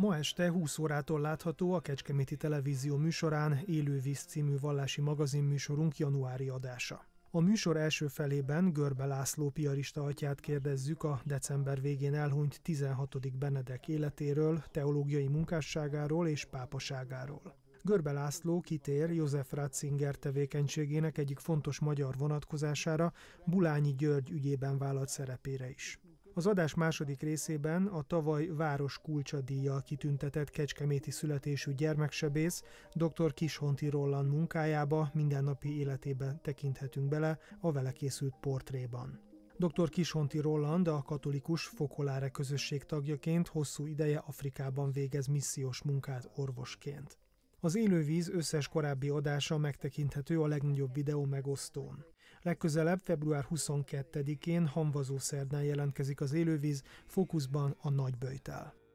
Ma este 20 órától látható a Kecskeméti Televízió műsorán víz című vallási műsorunk januári adása. A műsor első felében Görbe László piarista atyát kérdezzük a december végén elhunyt 16. Benedek életéről, teológiai munkásságáról és pápaságáról. Görbe László kitér József Ratzinger tevékenységének egyik fontos magyar vonatkozására, Bulányi György ügyében vállalt szerepére is. Az adás második részében a tavaly Város Kulcsa díjjal kitüntetett kecskeméti születésű gyermeksebész dr. Kishonti Rolland munkájába mindennapi életébe tekinthetünk bele a vele készült portréban. Dr. Kishonti Roland a katolikus Fokoláre közösség tagjaként hosszú ideje Afrikában végez missziós munkát orvosként. Az élővíz összes korábbi adása megtekinthető a legnagyobb videó megosztón. Legközelebb február 22-én hamvazó szerdán jelentkezik az élővíz, fókuszban a nagyböjtel.